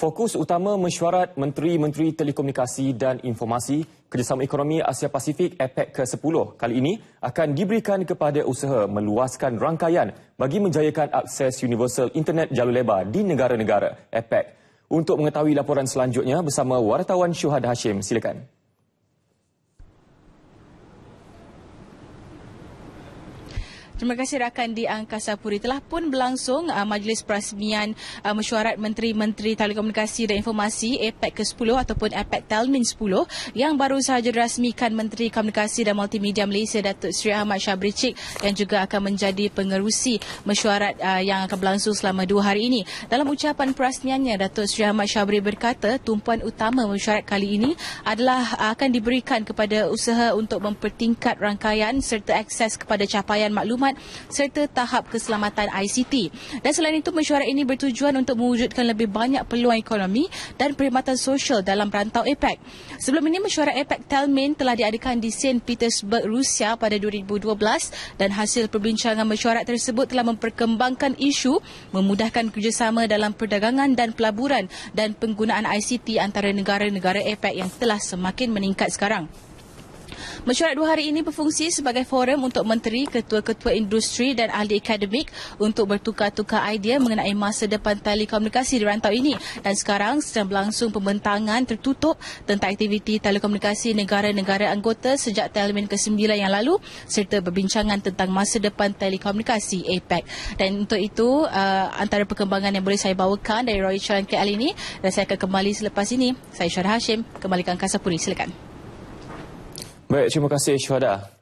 Fokus utama mesyuarat Menteri-Menteri Telekomunikasi dan Informasi Kerjasama Ekonomi Asia Pasifik APEC ke-10 kali ini akan diberikan kepada usaha meluaskan rangkaian bagi menjayakan akses universal internet jalur lebar di negara-negara APEC. Untuk mengetahui laporan selanjutnya bersama wartawan Syuhada Hashim, silakan. Terima kasih rakan di Angkasa Puri. Telah pun berlangsung uh, majlis perasmian uh, mesyuarat Menteri-Menteri Telekomunikasi dan Informasi APEC ke-10 ataupun APEC Telmin 10 yang baru sahaja dirasmikan Menteri Komunikasi dan Multimedia Malaysia Datuk Seri Ahmad Syabri Cik yang juga akan menjadi pengerusi mesyuarat uh, yang akan berlangsung selama dua hari ini. Dalam ucapan perasmiannya, Datuk Seri Ahmad Syabri berkata tumpuan utama mesyuarat kali ini adalah uh, akan diberikan kepada usaha untuk mempertingkat rangkaian serta akses kepada capaian maklumat maklumat serta tahap keselamatan ICT. Dan selain itu, mesyuarat ini bertujuan untuk mewujudkan lebih banyak peluang ekonomi dan perkhidmatan sosial dalam rantau APEC. Sebelum ini, mesyuarat APEC Telmin telah diadakan di St. Petersburg, Rusia pada 2012 dan hasil perbincangan mesyuarat tersebut telah memperkembangkan isu memudahkan kerjasama dalam perdagangan dan pelaburan dan penggunaan ICT antara negara-negara APEC yang telah semakin meningkat sekarang. Mesyuarat dua hari ini berfungsi sebagai forum untuk menteri, ketua-ketua industri dan ahli akademik untuk bertukar-tukar idea mengenai masa depan telekomunikasi di rantau ini. Dan sekarang sedang berlangsung pembentangan tertutup tentang aktiviti telekomunikasi negara-negara anggota sejak Telemin ke-9 yang lalu serta perbincangan tentang masa depan telekomunikasi APEC. Dan untuk itu, uh, antara perkembangan yang boleh saya bawakan dari Royal Chuan KL ini dan saya akan kembali selepas ini. Saya Syar Hashim, kembali ke Angkasa Puri. Silakan. Baik, terima kasih Syuhada.